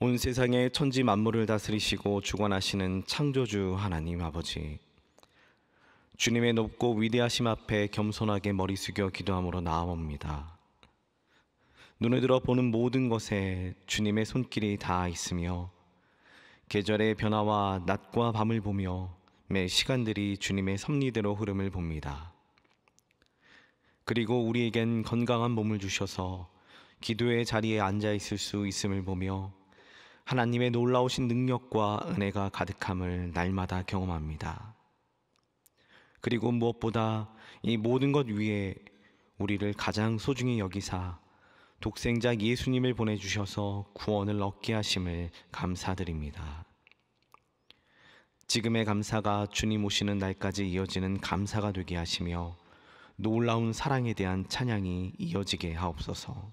온 세상의 천지 만물을 다스리시고 주관하시는 창조주 하나님 아버지. 주님의 높고 위대하심 앞에 겸손하게 머리 숙여 기도함으로 나아옵니다. 눈에 들어 보는 모든 것에 주님의 손길이 닿아 있으며 계절의 변화와 낮과 밤을 보며 매 시간들이 주님의 섭리대로 흐름을 봅니다. 그리고 우리에겐 건강한 몸을 주셔서 기도의 자리에 앉아 있을 수 있음을 보며 하나님의 놀라우신 능력과 은혜가 가득함을 날마다 경험합니다. 그리고 무엇보다 이 모든 것 위에 우리를 가장 소중히 여기사 독생자 예수님을 보내주셔서 구원을 얻게 하심을 감사드립니다. 지금의 감사가 주님 오시는 날까지 이어지는 감사가 되게 하시며 놀라운 사랑에 대한 찬양이 이어지게 하옵소서.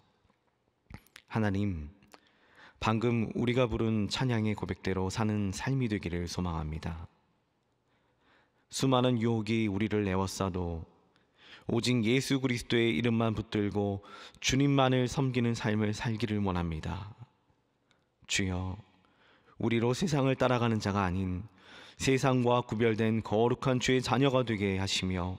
하나님, 방금 우리가 부른 찬양의 고백대로 사는 삶이 되기를 소망합니다. 수많은 유혹이 우리를 내워싸도 오직 예수 그리스도의 이름만 붙들고 주님만을 섬기는 삶을 살기를 원합니다. 주여, 우리로 세상을 따라가는 자가 아닌 세상과 구별된 거룩한 주의 자녀가 되게 하시며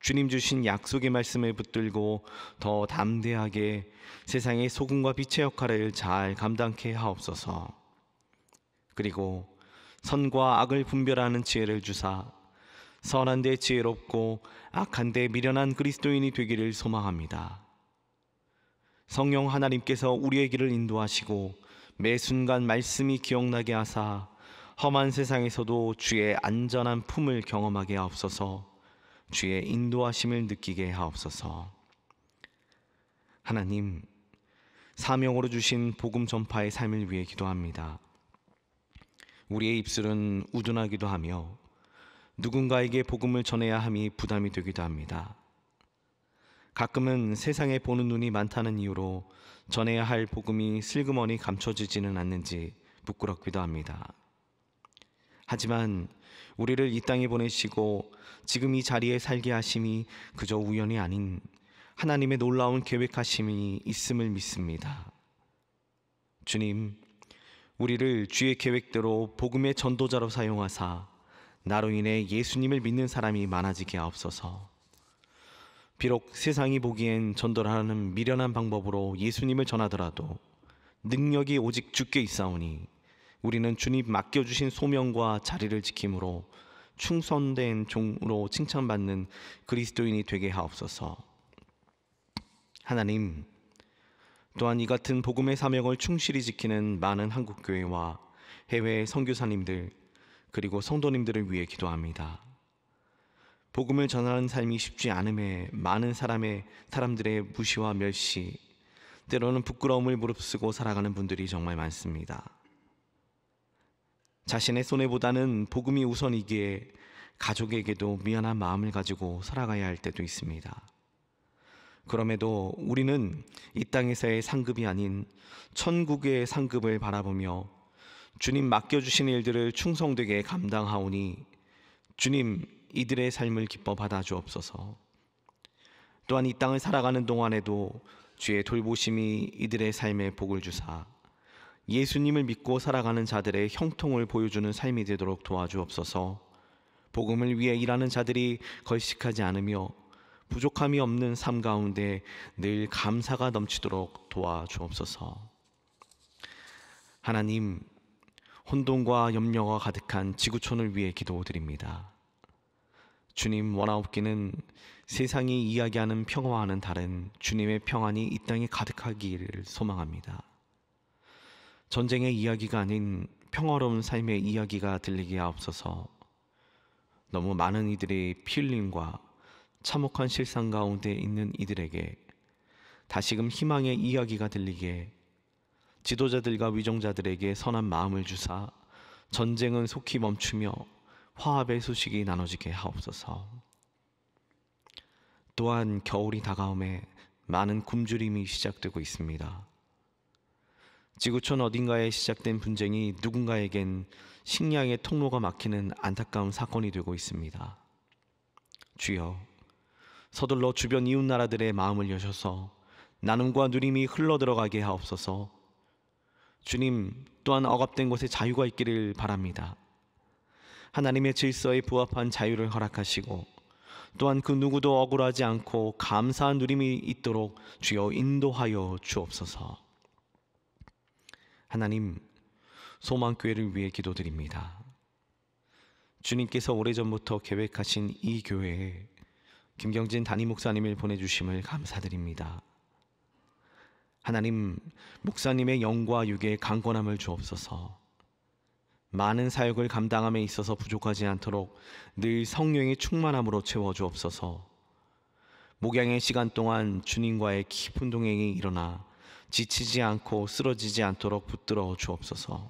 주님 주신 약속의 말씀을 붙들고 더 담대하게 세상의 소금과 빛의 역할을 잘 감당케 하옵소서. 그리고 선과 악을 분별하는 지혜를 주사 선한 데 지혜롭고 악한 데 미련한 그리스도인이 되기를 소망합니다. 성령 하나님께서 우리의 길을 인도하시고 매 순간 말씀이 기억나게 하사 험한 세상에서도 주의 안전한 품을 경험하게 하옵소서. 주의 인도하심을 느끼게 하옵소서. 하나님, 사명으로 주신 복음 전파의 삶을 위해 기도합니다. 우리의 입술은 우둔하기도 하며 누군가에게 복음을 전해야 함이 부담이 되기도 합니다. 가끔은 세상에 보는 눈이 많다는 이유로 전해야 할 복음이 슬그머니 감춰지지는 않는지 부끄럽기도 합니다. 하지만 우리를 이 땅에 보내시고 지금 이 자리에 살게 하심이 그저 우연이 아닌 하나님의 놀라운 계획하심이 있음을 믿습니다. 주님, 우리를 주의 계획대로 복음의 전도자로 사용하사 나로 인해 예수님을 믿는 사람이 많아지게 하옵소서. 비록 세상이 보기엔 전도라는 미련한 방법으로 예수님을 전하더라도 능력이 오직 주께 있사오니 우리는 주님 맡겨주신 소명과 자리를 지킴으로 충성된 종으로 칭찬받는 그리스도인이 되게 하옵소서. 하나님, 또한 이 같은 복음의 사명을 충실히 지키는 많은 한국교회와 해외 선교사님들 그리고 성도님들을 위해 기도합니다. 복음을 전하는 삶이 쉽지 않음에 많은 사람의 사람들의 무시와 멸시, 때로는 부끄러움을 무릅쓰고 살아가는 분들이 정말 많습니다. 자신의 손해보다는 복음이 우선이기에 가족에게도 미안한 마음을 가지고 살아가야 할 때도 있습니다. 그럼에도 우리는 이 땅에서의 상급이 아닌 천국의 상급을 바라보며 주님 맡겨주신 일들을 충성되게 감당하오니 주님 이들의 삶을 기뻐 받아주옵소서. 또한 이 땅을 살아가는 동안에도 주의 돌보심이 이들의 삶에 복을 주사 예수님을 믿고 살아가는 자들의 형통을 보여주는 삶이 되도록 도와주옵소서. 복음을 위해 일하는 자들이 걸식하지 않으며 부족함이 없는 삶 가운데 늘 감사가 넘치도록 도와주옵소서. 하나님, 혼돈과 염려가 가득한 지구촌을 위해 기도드립니다. 주님 원하옵기는 세상이 이야기하는 평화와는 다른 주님의 평안이 이 땅에 가득하기를 소망합니다. 전쟁의 이야기가 아닌 평화로운 삶의 이야기가 들리기에 앞서서 너무 많은 이들의피 흘림과 참혹한 실상 가운데 있는 이들에게 다시금 희망의 이야기가 들리기에 지도자들과 위정자들에게 선한 마음을 주사 전쟁은 속히 멈추며 화합의 소식이 나눠지게 하옵소서. 또한 겨울이 다가오에 많은 굶주림이 시작되고 있습니다. 지구촌 어딘가에 시작된 분쟁이 누군가에겐 식량의 통로가 막히는 안타까운 사건이 되고 있습니다. 주여, 서둘러 주변 이웃 나라들의 마음을 여셔서 나눔과 누림이 흘러 들어가게 하옵소서. 주님 또한 억압된 곳에 자유가 있기를 바랍니다. 하나님의 질서에 부합한 자유를 허락하시고 또한 그 누구도 억울하지 않고 감사한 누림이 있도록 주여 인도하여 주옵소서. 하나님, 소망교회를 위해 기도드립니다. 주님께서 오래전부터 계획하신 이 교회에 김경진 담임 목사님을 보내주심을 감사드립니다. 하나님, 목사님의 영과 육의 강건함을 주옵소서. 많은 사역을 감당함에 있어서 부족하지 않도록 늘 성령의 충만함으로 채워주옵소서. 목양의 시간 동안 주님과의 깊은 동행이 일어나 지치지 않고 쓰러지지 않도록 붙들어 주옵소서.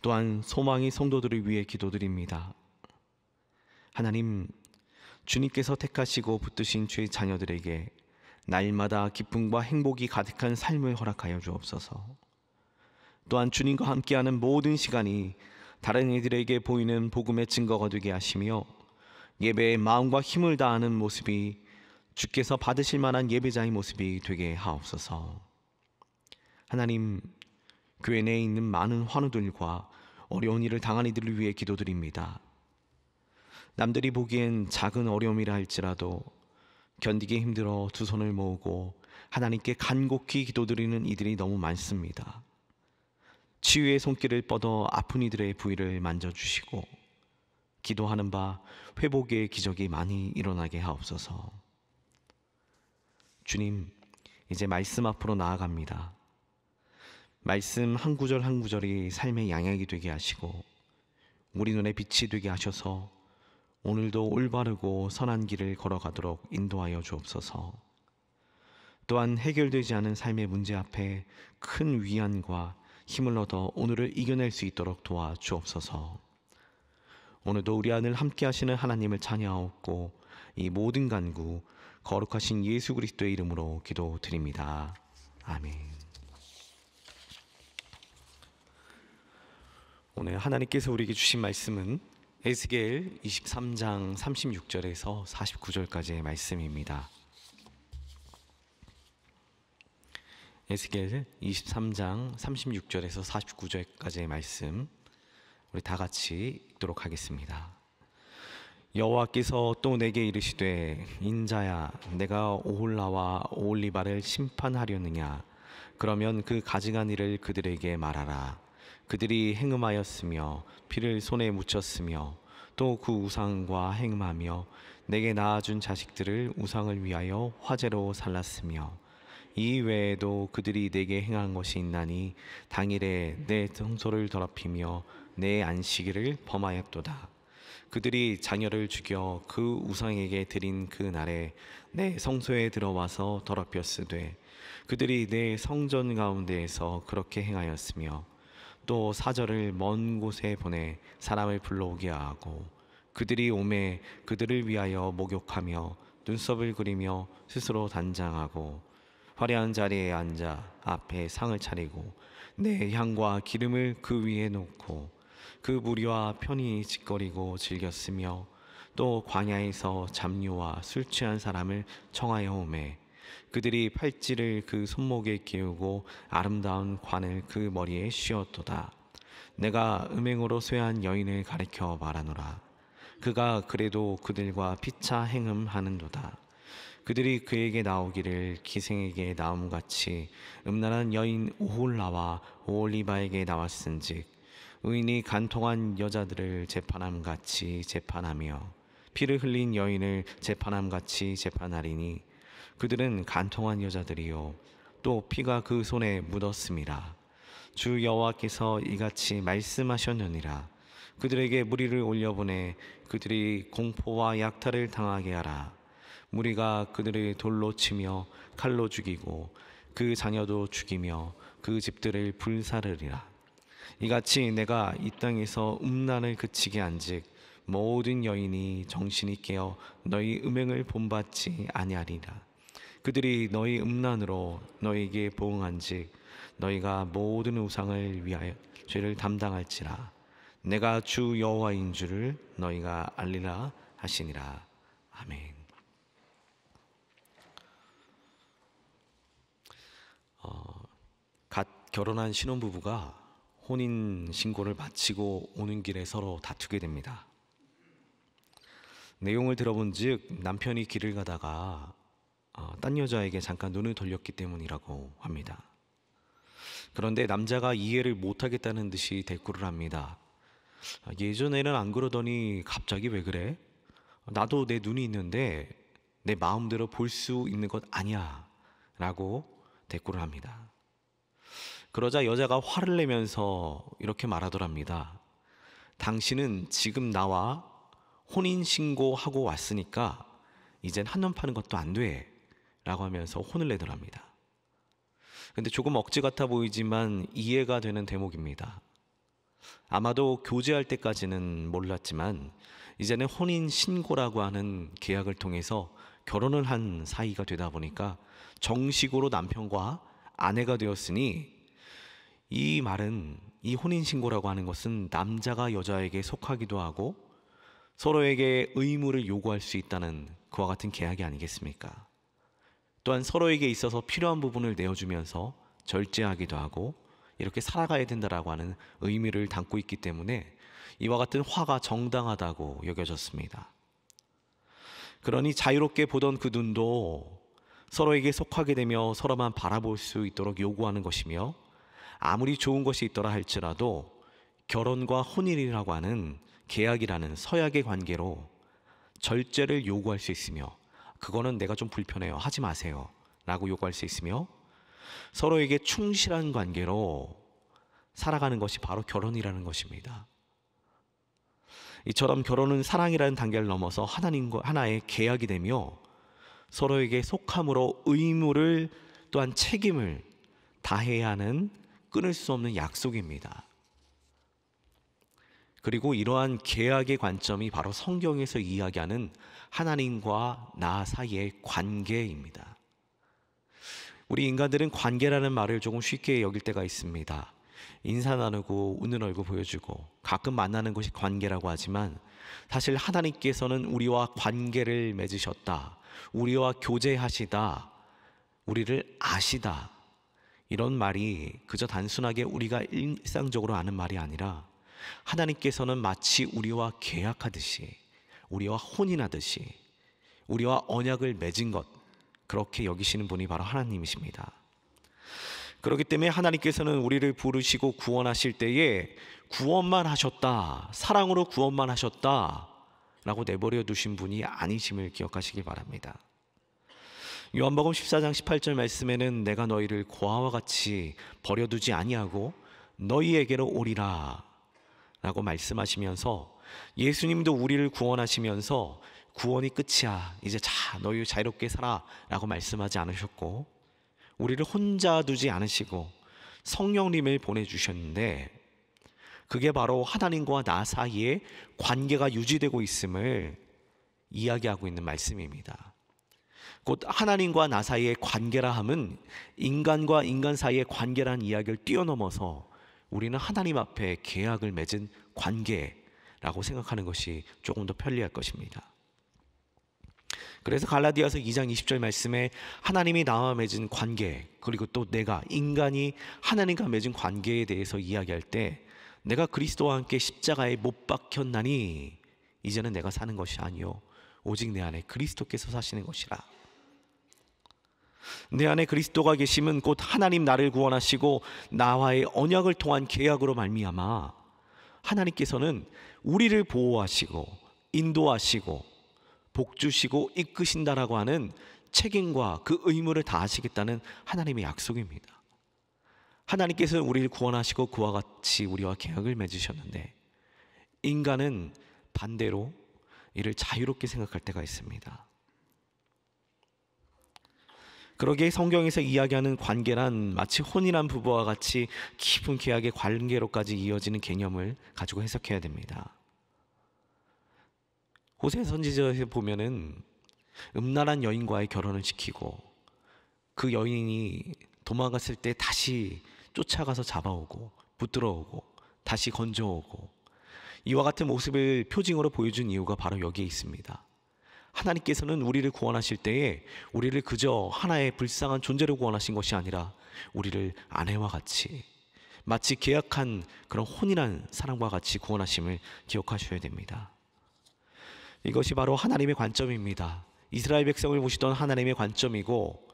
또한 소망이 성도들을 위해 기도드립니다. 하나님, 주님께서 택하시고 붙드신 주의 자녀들에게 날마다 기쁨과 행복이 가득한 삶을 허락하여 주옵소서. 또한 주님과 함께하는 모든 시간이 다른 이들에게 보이는 복음의 증거가 되게 하시며 예배에 마음과 힘을 다하는 모습이 주께서 받으실 만한 예배자의 모습이 되게 하옵소서. 하나님, 교회 내에 있는 많은 환우들과 어려운 일을 당한 이들을 위해 기도드립니다. 남들이 보기엔 작은 어려움이라 할지라도 견디기 힘들어 두 손을 모으고 하나님께 간곡히 기도드리는 이들이 너무 많습니다. 치유의 손길을 뻗어 아픈 이들의 부위를 만져주시고 기도하는 바 회복의 기적이 많이 일어나게 하옵소서. 주님, 이제 말씀 앞으로 나아갑니다. 말씀 한 구절 한 구절이 삶의 양약이 되게 하시고 우리 눈에 빛이 되게 하셔서 오늘도 올바르고 선한 길을 걸어가도록 인도하여 주옵소서. 또한 해결되지 않은 삶의 문제 앞에 큰 위안과 힘을 얻어 오늘을 이겨낼 수 있도록 도와 주옵소서. 오늘도 우리 안을 함께 하시는 하나님을 찬양하옵고 이 모든 간구 거룩하신 예수 그리스도의 이름으로 기도드립니다. 아멘. 오늘 하나님께서 우리에게 주신 말씀은 에스겔 23장 36절에서 49절까지의 말씀입니다. 에스겔 23장 36절에서 49절까지의 말씀 우리 다 같이 읽도록 하겠습니다. 여호와께서 또 내게 이르시되 인자야 내가 오홀라와 오홀리바를 심판하려느냐 그러면 그 가증한 일을 그들에게 말하라 그들이 행음하였으며 피를 손에 묻혔으며 또 그 우상과 행음하며 내게 낳아준 자식들을 우상을 위하여 화재로 살랐으며 이 외에도 그들이 내게 행한 것이 있나니 당일에 내 성소를 더럽히며 내 안식일을 범하였도다 그들이 자녀를 죽여 그 우상에게 드린 그 날에 내 성소에 들어와서 더럽혔으되 그들이 내 성전 가운데에서 그렇게 행하였으며 또 사절을 먼 곳에 보내 사람을 불러오게 하고 그들이 오매 그들을 위하여 목욕하며 눈썹을 그리며 스스로 단장하고 화려한 자리에 앉아 앞에 상을 차리고 내 향과 기름을 그 위에 놓고 그 무리와 편히 짓거리고 즐겼으며 또 광야에서 잡류와 술 취한 사람을 청하여 오매 그들이 팔찌를 그 손목에 끼우고 아름다운 관을 그 머리에 씌웠도다. 내가 음행으로 쇠한 여인을 가리켜 말하노라. 그가 그래도 그들과 피차 행음하는도다. 그들이 그에게 나오기를 기생에게 나옴같이 음란한 여인 오홀라와 오올리바에게 나왔은즉 의인이 간통한 여자들을 재판함 같이 재판하며 피를 흘린 여인을 재판함 같이 재판하리니 그들은 간통한 여자들이요 또 피가 그 손에 묻었습니다주 여호와께서 이같이 말씀하셨느니라 그들에게 무리를 올려보내 그들이 공포와 약탈을 당하게 하라 무리가 그들을 돌로 치며 칼로 죽이고 그 자녀도 죽이며 그 집들을 불사르리라 이같이 내가 이 땅에서 음란을 그치게 한즉 모든 여인이 정신이 깨어 너희 음행을 본받지 아니하리라 그들이 너희 음란으로 너희에게 보응한즉 너희가 모든 우상을 위하여 죄를 담당할지라 내가 주 여호와인 줄을 너희가 알리라 하시니라 아멘. 어, 갓 결혼한 신혼부부가 혼인 신고를 마치고 오는 길에 서로 다투게 됩니다. 내용을 들어본 즉 남편이 길을 가다가 어, 딴 여자에게 잠깐 눈을 돌렸기 때문이라고 합니다. 그런데 남자가 이해를 못하겠다는 듯이 대꾸를 합니다. 예전에는 안 그러더니 갑자기 왜 그래? 나도 내 눈이 있는데 내 마음대로 볼 수 있는 것 아니야. 라고 대꾸를 합니다. 그러자 여자가 화를 내면서 이렇게 말하더랍니다. 당신은 지금 나와 혼인신고하고 왔으니까 이젠 한눈 파는 것도 안 돼. 라고 하면서 혼을 내더랍니다. 근데 조금 억지 같아 보이지만 이해가 되는 대목입니다. 아마도 교제할 때까지는 몰랐지만 이제는 혼인 신고라고 하는 계약을 통해서 결혼을 한 사이가 되다 보니까 정식으로 남편과 아내가 되었으니 이 말은 이 혼인신고라고 하는 것은 남자가 여자에게 속하기도 하고 서로에게 의무를 요구할 수 있다는 그와 같은 계약이 아니겠습니까? 또한 서로에게 있어서 필요한 부분을 내어주면서 절제하기도 하고 이렇게 살아가야 된다라고 하는 의미를 담고 있기 때문에 이와 같은 화가 정당하다고 여겨졌습니다. 그러니 자유롭게 보던 그 눈도 서로에게 속하게 되며 서로만 바라볼 수 있도록 요구하는 것이며 아무리 좋은 것이 있더라 할지라도 결혼과 혼인이라고 하는 계약이라는 서약의 관계로 절제를 요구할 수 있으며 그거는 내가 좀 불편해요. 하지 마세요. 라고 요구할 수 있으며 서로에게 충실한 관계로 살아가는 것이 바로 결혼이라는 것입니다. 이처럼 결혼은 사랑이라는 단계를 넘어서 하나님과 하나의 계약이 되며 서로에게 속함으로 의무를 또한 책임을 다해야 하는 끊을 수 없는 약속입니다. 그리고 이러한 계약의 관점이 바로 성경에서 이야기하는 하나님과 나 사이의 관계입니다. 우리 인간들은 관계라는 말을 조금 쉽게 여길 때가 있습니다. 인사 나누고 웃는 얼굴 보여주고 가끔 만나는 것이 관계라고 하지만 사실 하나님께서는 우리와 관계를 맺으셨다. 우리와 교제하시다. 우리를 아시다. 이런 말이 그저 단순하게 우리가 일상적으로 아는 말이 아니라 하나님께서는 마치 우리와 계약하듯이 우리와 혼인하듯이 우리와 언약을 맺은 것 그렇게 여기시는 분이 바로 하나님이십니다. 그렇기 때문에 하나님께서는 우리를 부르시고 구원하실 때에 구원만 하셨다. 사랑으로 구원만 하셨다. 라고 내버려 두신 분이 아니심을 기억하시기 바랍니다. 요한복음 14장 18절 말씀에는 내가 너희를 고아와 같이 버려두지 아니하고 너희에게로 오리라 라고 말씀하시면서 예수님도 우리를 구원하시면서 구원이 끝이야. 이제 자, 너희 자유롭게 살아. 라고 말씀하지 않으셨고, 우리를 혼자 두지 않으시고, 성령님을 보내주셨는데, 그게 바로 하나님과 나 사이에 관계가 유지되고 있음을 이야기하고 있는 말씀입니다. 곧 하나님과 나 사이의 관계라 함은 인간과 인간 사이의 관계란 이야기를 뛰어넘어서 우리는 하나님 앞에 계약을 맺은 관계라고 생각하는 것이 조금 더 편리할 것입니다. 그래서 갈라디아서 2장 20절 말씀에 하나님이 나와 맺은 관계 그리고 또 내가 인간이 하나님과 맺은 관계에 대해서 이야기할 때 내가 그리스도와 함께 십자가에 못 박혔나니 이제는 내가 사는 것이 아니요 오직 내 안에 그리스도께서 사시는 것이라. 내 안에 그리스도가 계심은 곧 하나님 나를 구원하시고 나와의 언약을 통한 계약으로 말미암아 하나님께서는 우리를 보호하시고 인도하시고 복주시고 이끄신다라고 하는 책임과 그 의무를 다하시겠다는 하나님의 약속입니다. 하나님께서는 우리를 구원하시고 그와 같이 우리와 계약을 맺으셨는데 인간은 반대로 이를 자유롭게 생각할 때가 있습니다. 그러기에 성경에서 이야기하는 관계란 마치 혼인한 부부와 같이 깊은 계약의 관계로까지 이어지는 개념을 가지고 해석해야 됩니다. 호세 선지자에 보면은 음란한 여인과의 결혼을 지키고 그 여인이 도망갔을 때 다시 쫓아가서 잡아오고 붙들어오고 다시 건져오고 이와 같은 모습을 표징으로 보여준 이유가 바로 여기에 있습니다. 하나님께서는 우리를 구원하실 때에 우리를 그저 하나의 불쌍한 존재로 구원하신 것이 아니라 우리를 아내와 같이 마치 계약한 그런 혼인한 사랑과 같이 구원하심을 기억하셔야 됩니다. 이것이 바로 하나님의 관점입니다. 이스라엘 백성을 보시던 하나님의 관점이고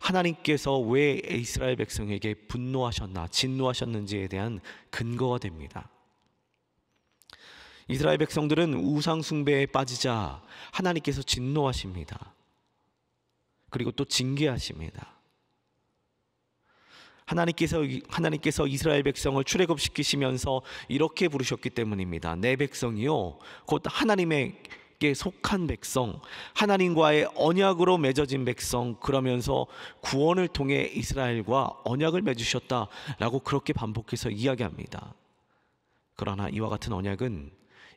하나님께서 왜 이스라엘 백성에게 분노하셨나 진노하셨는지에 대한 근거가 됩니다. 이스라엘 백성들은 우상 숭배에 빠지자 하나님께서 진노하십니다. 그리고 또 징계하십니다. 하나님께서 하나님께서 이스라엘 백성을 출애굽시키시면서 이렇게 부르셨기 때문입니다. 내 백성이요 곧 하나님에게 속한 백성, 하나님과의 언약으로 맺어진 백성 그러면서 구원을 통해 이스라엘과 언약을 맺으셨다라고 그렇게 반복해서 이야기합니다. 그러나 이와 같은 언약은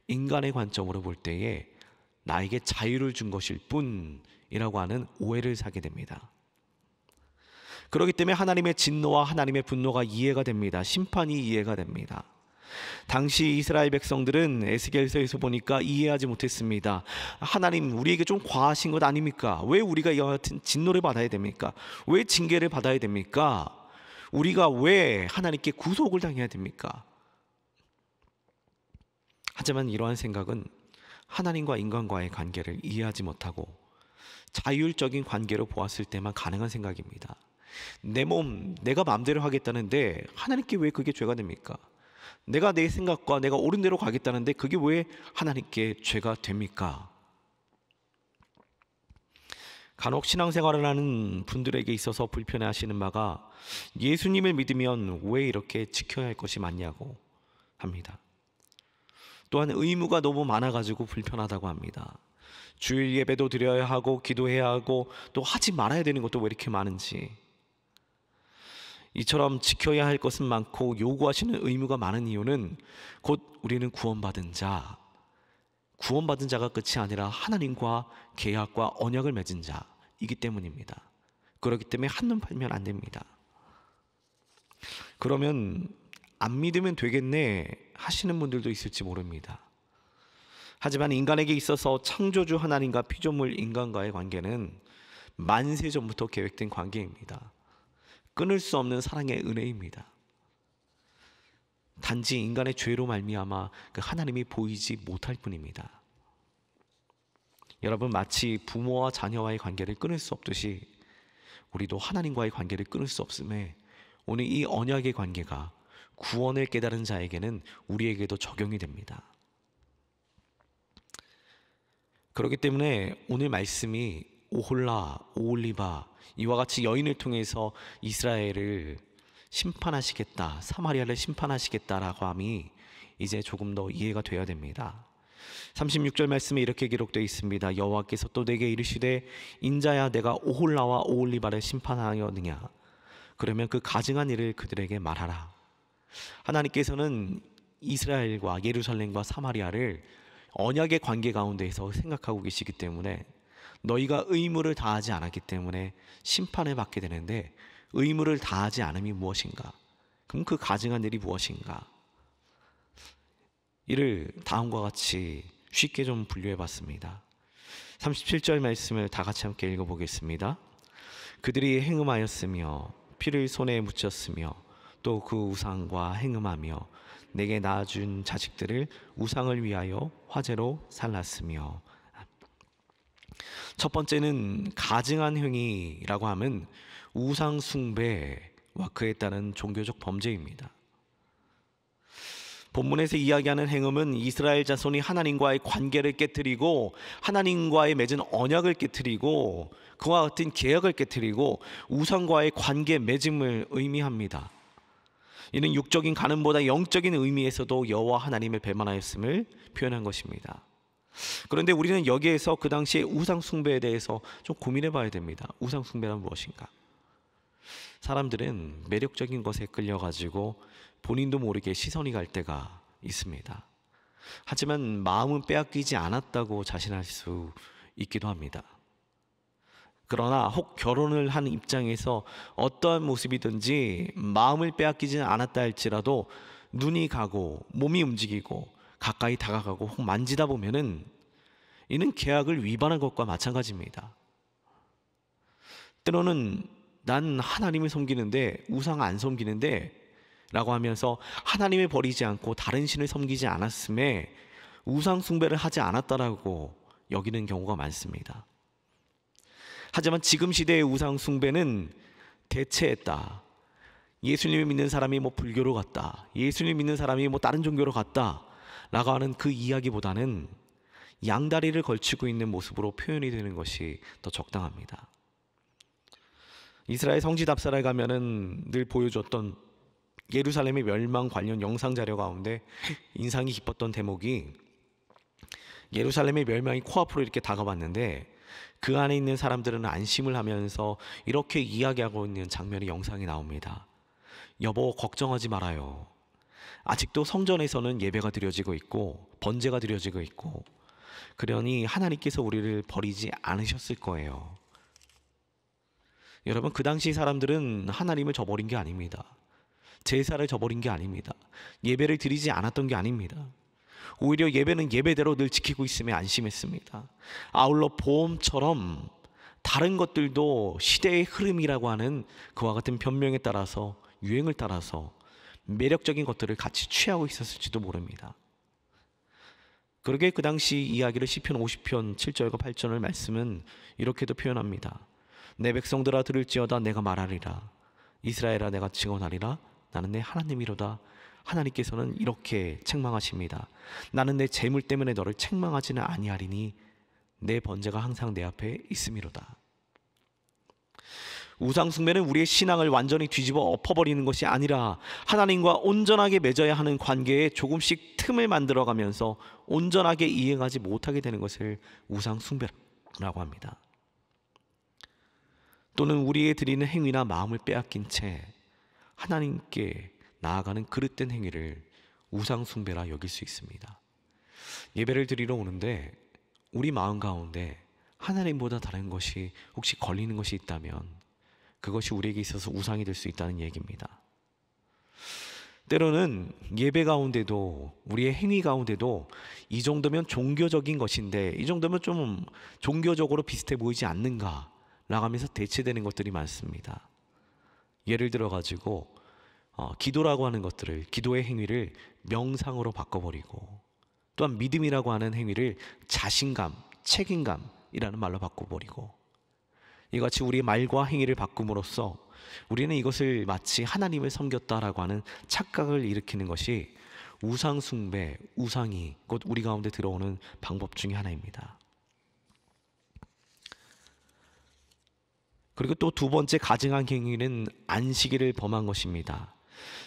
인간의 관점으로 볼 때에 나에게 자유를 준 것일 뿐이라고 하는 오해를 사게 됩니다. 그렇기 때문에 하나님의 진노와 하나님의 분노가 이해가 됩니다. 심판이 이해가 됩니다. 당시 이스라엘 백성들은 에스겔서에서 보니까 이해하지 못했습니다. 하나님 우리에게 좀 과하신 것 아닙니까? 왜 우리가 이와 같은 진노를 받아야 됩니까? 왜 징계를 받아야 됩니까? 우리가 왜 하나님께 구속을 당해야 됩니까? 하지만 이러한 생각은 하나님과 인간과의 관계를 이해하지 못하고 자율적인 관계로 보았을 때만 가능한 생각입니다. 내 몸, 내가 마음대로 하겠다는데 하나님께 왜 그게 죄가 됩니까? 내가 내 생각과 내가 옳은 대로 가겠다는데 그게 왜 하나님께 죄가 됩니까? 간혹 신앙생활을 하는 분들에게 있어서 불편해 하시는 바가 예수님을 믿으면 왜 이렇게 지켜야 할 것이 많냐고 합니다. 또한 의무가 너무 많아가지고 불편하다고 합니다. 주일 예배도 드려야 하고 기도해야 하고 또 하지 말아야 되는 것도 왜 이렇게 많은지 이처럼 지켜야 할 것은 많고 요구하시는 의무가 많은 이유는 곧 우리는 구원받은 자 구원받은 자가 끝이 아니라 하나님과 계약과 언약을 맺은 자이기 때문입니다. 그렇기 때문에 한눈 팔면 안 됩니다. 그러면 안 믿으면 되겠네 하시는 분들도 있을지 모릅니다. 하지만 인간에게 있어서 창조주 하나님과 피조물 인간과의 관계는 만세 전부터 계획된 관계입니다. 끊을 수 없는 사랑의 은혜입니다. 단지 인간의 죄로 말미암아 그 하나님이 보이지 못할 뿐입니다. 여러분 마치 부모와 자녀와의 관계를 끊을 수 없듯이 우리도 하나님과의 관계를 끊을 수 없음에 오늘 이 언약의 관계가 구원을 깨달은 자에게는 우리에게도 적용이 됩니다. 그렇기 때문에 오늘 말씀이 오홀라, 오올리바 이와 같이 여인을 통해서 이스라엘을 심판하시겠다, 사마리아를 심판하시겠다라고 함이 이제 조금 더 이해가 되어야 됩니다. 36절 말씀에 이렇게 기록되어 있습니다. 여호와께서 또 내게 이르시되 인자야 내가 오홀라와 오올리바를 심판하였느냐 그러면 그 가증한 일을 그들에게 말하라. 하나님께서는 이스라엘과 예루살렘과 사마리아를 언약의 관계 가운데에서 생각하고 계시기 때문에 너희가 의무를 다하지 않았기 때문에 심판을 받게 되는데 의무를 다하지 않음이 무엇인가? 그럼 그 가증한 일이 무엇인가? 이를 다음과 같이 쉽게 좀 분류해 봤습니다. 37절 말씀을 다 같이 함께 읽어 보겠습니다. 그들이 행음하였으며 피를 손에 묻혔으며 또그 우상과 행음하며 내게 낳아준 자식들을 우상을 위하여 화재로 살랐으며 첫 번째는 가증한 행위라고 하면 우상 숭배와 그에 따른 종교적 범죄입니다. 본문에서 이야기하는 행음은 이스라엘 자손이 하나님과의 관계를 깨뜨리고 하나님과의 맺은 언약을 깨뜨리고 그와 같은 계약을 깨뜨리고 우상과의 관계 맺음을 의미합니다. 이는 육적인 가늠보다 영적인 의미에서도 여호와 하나님을 배만하였음을 표현한 것입니다. 그런데 우리는 여기에서 그 당시의 우상 숭배에 대해서 좀 고민해 봐야 됩니다. 우상 숭배란 무엇인가? 사람들은 매력적인 것에 끌려 가지고 본인도 모르게 시선이 갈 때가 있습니다. 하지만 마음은 빼앗기지 않았다고 자신할 수 있기도 합니다. 그러나 혹 결혼을 한 입장에서 어떠한 모습이든지 마음을 빼앗기지는 않았다 할지라도 눈이 가고 몸이 움직이고 가까이 다가가고 혹 만지다 보면은 이는 계약을 위반한 것과 마찬가지입니다. 때로는 난 하나님을 섬기는데 우상 안 섬기는데 라고 하면서 하나님을 버리지 않고 다른 신을 섬기지 않았음에 우상 숭배를 하지 않았다라고 여기는 경우가 많습니다. 하지만 지금 시대의 우상 숭배는 대체했다. 예수님을 믿는 사람이 뭐 불교로 갔다. 예수님 믿는 사람이 뭐 다른 종교로 갔다. 라고 하는 그 이야기보다는 양다리를 걸치고 있는 모습으로 표현이 되는 것이 더 적당합니다. 이스라엘 성지 답사를 가면은 늘 보여줬던 예루살렘의 멸망 관련 영상 자료 가운데 인상이 깊었던 대목이 예루살렘의 멸망이 코앞으로 이렇게 다가왔는데 그 안에 있는 사람들은 안심을 하면서 이렇게 이야기하고 있는 장면의영상이 나옵니다. 여보, 걱정하지 말아요. 아직도 성전에서는 예배가 드려지고 있고, 번제가 드려지고 있고, 그러니 하나님께서 우리를 버리지 않으셨을 거예요. 여러분, 그 당시 사람들은 하나님을 저버린 게 아닙니다. 제사를 저버린 게 아닙니다. 예배를 드리지 않았던 게 아닙니다. 오히려 예배는 예배대로 늘 지키고 있음에 안심했습니다. 아울러 보험처럼 다른 것들도 시대의 흐름이라고 하는 그와 같은 변명에 따라서 유행을 따라서 매력적인 것들을 같이 취하고 있었을지도 모릅니다. 그러게 그 당시 이야기를 시편 50편 7절과 8절을 말씀은 이렇게도 표현합니다. 내 백성들아 들을지어다 내가 말하리라 이스라엘아 내가 증언하리라 나는 내 하나님이로다 하나님께서는 이렇게 책망하십니다. 나는 내 재물 때문에 너를 책망하지는 아니하리니 내 번제가 항상 내 앞에 있음이로다. 우상숭배는 우리의 신앙을 완전히 뒤집어 엎어버리는 것이 아니라 하나님과 온전하게 맺어야 하는 관계에 조금씩 틈을 만들어가면서 온전하게 이행하지 못하게 되는 것을 우상숭배라고 합니다. 또는 우리의 드리는 행위나 마음을 빼앗긴 채 하나님께 나아가는 그릇된 행위를 우상숭배라 여길 수 있습니다. 예배를 드리러 오는데 우리 마음 가운데 하나님보다 다른 것이 혹시 걸리는 것이 있다면 그것이 우리에게 있어서 우상이 될 수 있다는 얘기입니다. 때로는 예배 가운데도 우리의 행위 가운데도 이 정도면 종교적인 것인데 이 정도면 좀 종교적으로 비슷해 보이지 않는가 라고 하면서 대체되는 것들이 많습니다. 예를 들어 가지고 어, 기도라고 하는 것들을 기도의 행위를 명상으로 바꿔버리고 또한 믿음이라고 하는 행위를 자신감, 책임감이라는 말로 바꿔버리고 이같이 우리 말과 행위를 바꿈으로써 우리는 이것을 마치 하나님을 섬겼다라고 하는 착각을 일으키는 것이 우상 숭배, 우상이 곧 우리 가운데 들어오는 방법 중의 하나입니다. 그리고 또 두 번째 가증한 행위는 안식일을 범한 것입니다.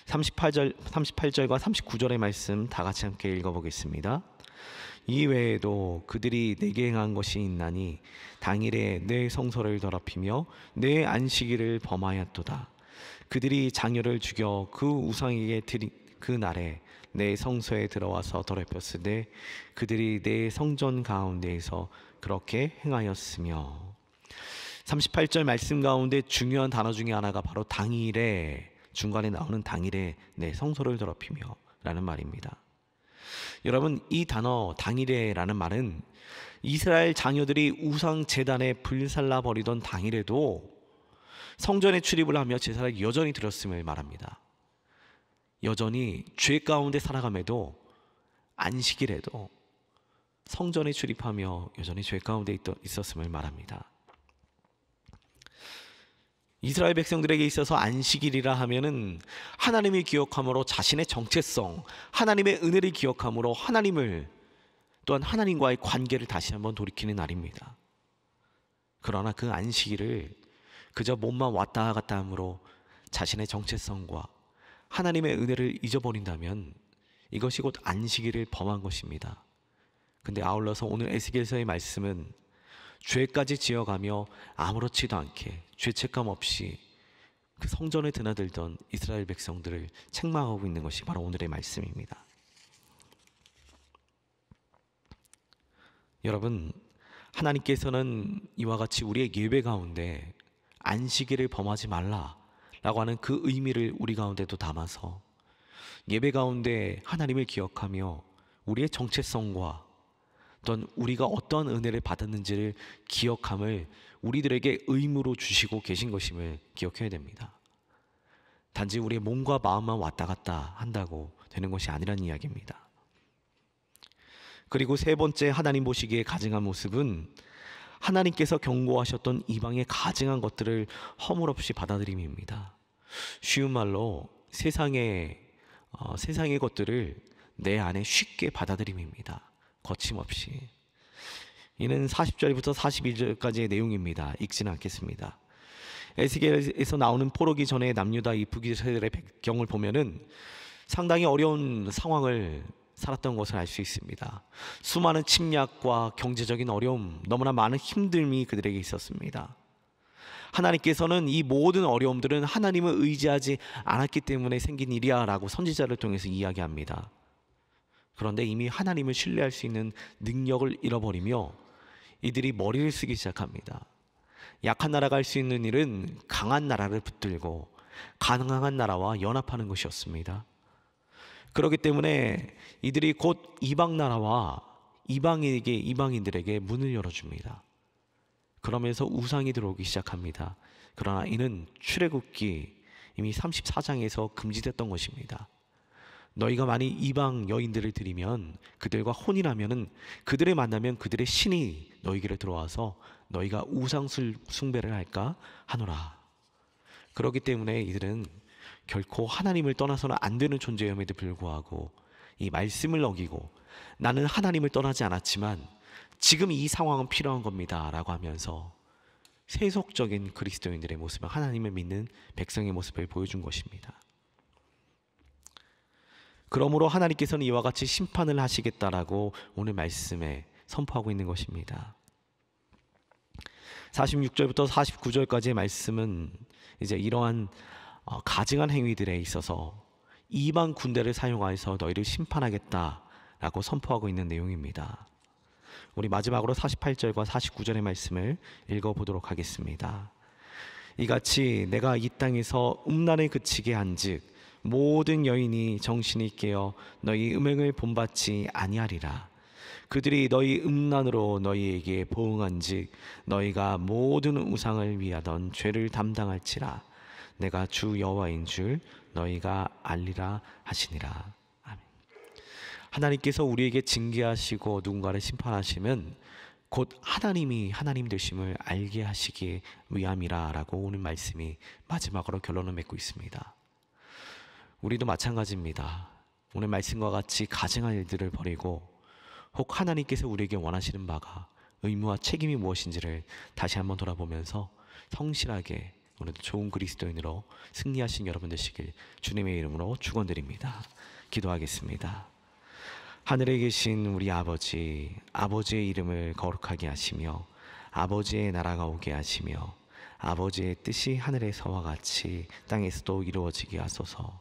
38절, 38절과 39절의 말씀 다 같이 함께 읽어보겠습니다. 이 외에도 그들이 내게 행한 것이 있나니 당일에 내 성소를 더럽히며 내 안식일을 범하였도다. 그들이 장녀를 죽여 그 우상에게 드린 그 날에 내 성소에 들어와서 더럽혔으되 그들이 내 성전 가운데에서 그렇게 행하였으며 38절 말씀 가운데 중요한 단어 중에 하나가 바로 당일에 중간에 나오는 당일에 내 성소를 더럽히며 라는 말입니다. 여러분 이 단어 당일에라는 말은 이스라엘 장녀들이 우상 제단에 불살라 버리던 당일에도 성전에 출입을 하며 제사를 여전히 드렸음을 말합니다. 여전히 죄 가운데 살아감에도 안식일에도 성전에 출입하며 여전히 죄 가운데 있었음을 말합니다. 이스라엘 백성들에게 있어서 안식일이라 하면은 하나님이 기억함으로 자신의 정체성, 하나님의 은혜를 기억함으로 하나님을 또한 하나님과의 관계를 다시 한번 돌이키는 날입니다. 그러나 그 안식일을 그저 몸만 왔다 갔다 함으로 자신의 정체성과 하나님의 은혜를 잊어버린다면 이것이 곧 안식일을 범한 것입니다. 근데 아울러서 오늘 에스겔서의 말씀은 죄까지 지어가며 아무렇지도 않게 죄책감 없이 그 성전에 드나들던 이스라엘 백성들을 책망하고 있는 것이 바로 오늘의 말씀입니다. 여러분, 하나님께서는 이와 같이 우리의 예배 가운데 안식일을 범하지 말라라고 하는 그 의미를 우리 가운데도 담아서 예배 가운데 하나님을 기억하며 우리의 정체성과 어떤 우리가 어떤 은혜를 받았는지를 기억함을 우리들에게 의무로 주시고 계신 것임을 기억해야 됩니다. 단지 우리의 몸과 마음만 왔다 갔다 한다고 되는 것이 아니라는 이야기입니다. 그리고 세 번째 하나님 보시기에 가증한 모습은 하나님께서 경고하셨던 이방의 가증한 것들을 허물없이 받아들임입니다. 쉬운 말로 세상의 어, 세상의 것들을 내 안에 쉽게 받아들임입니다. 거침없이. 이는 40절부터 42절까지의 내용입니다. 읽지는 않겠습니다. 에스겔에서 나오는 포로기 전에 남유다 이 부기세들의 배경을 보면은 상당히 어려운 상황을 살았던 것을 알 수 있습니다. 수많은 침략과 경제적인 어려움, 너무나 많은 힘듦이 그들에게 있었습니다. 하나님께서는 이 모든 어려움들은 하나님을 의지하지 않았기 때문에 생긴 일이야라고 선지자를 통해서 이야기합니다. 그런데 이미 하나님을 신뢰할 수 있는 능력을 잃어버리며 이들이 머리를 쓰기 시작합니다. 약한 나라가 할 수 있는 일은 강한 나라를 붙들고 가능한 나라와 연합하는 것이었습니다. 그렇기 때문에 이들이 곧 이방 나라와 이방인에게 이방인들에게 문을 열어줍니다. 그러면서 우상이 들어오기 시작합니다. 그러나 이는 출애굽기 이미 34장에서 금지됐던 것입니다. 너희가 만일 이방 여인들을 들이면 그들과 혼인하면은 그들을 만나면 그들의 신이 너희에게 들어와서 너희가 우상 술 숭배를 할까 하노라. 그렇기 때문에 이들은 결코 하나님을 떠나서는 안 되는 존재임에도 불구하고 이 말씀을 어기고 나는 하나님을 떠나지 않았지만 지금 이 상황은 필요한 겁니다라고 하면서 세속적인 그리스도인들의 모습을 하나님을 믿는 백성의 모습을 보여준 것입니다. 그러므로 하나님께서는 이와 같이 심판을 하시겠다라고 오늘 말씀에 선포하고 있는 것입니다. 46절부터 49절까지의 말씀은 이제 이러한 어, 가증한 행위들에 있어서 이방 군대를 사용하여서 너희를 심판하겠다라고 선포하고 있는 내용입니다. 우리 마지막으로 48절과 49절의 말씀을 읽어보도록 하겠습니다. 이같이 내가 이 땅에서 음란을 그치게 한즉 모든 여인이 정신이 깨어 너희 음행을 본받지 아니하리라. 그들이 너희 음란으로 너희에게 보응한즉 너희가 모든 우상을 위하던 죄를 담당할지라. 내가 주 여호와인 줄 너희가 알리라 하시니라. 아멘. 하나님께서 우리에게 징계하시고 누군가를 심판하시면 곧 하나님이 하나님 되심을 알게 하시기 위함이라라고 오늘 말씀이 마지막으로 결론을 맺고 있습니다. 우리도 마찬가지입니다. 오늘 말씀과 같이 가증한 일들을 버리고 혹 하나님께서 우리에게 원하시는 바가 의무와 책임이 무엇인지를 다시 한번 돌아보면서 성실하게 오늘도 좋은 그리스도인으로 승리하신 여러분 되시길 주님의 이름으로 축원드립니다. 기도하겠습니다. 하늘에 계신 우리 아버지, 아버지의 이름을 거룩하게 하시며 아버지의 나라가 오게 하시며 아버지의 뜻이 하늘에서와 같이 땅에서도 이루어지게 하소서.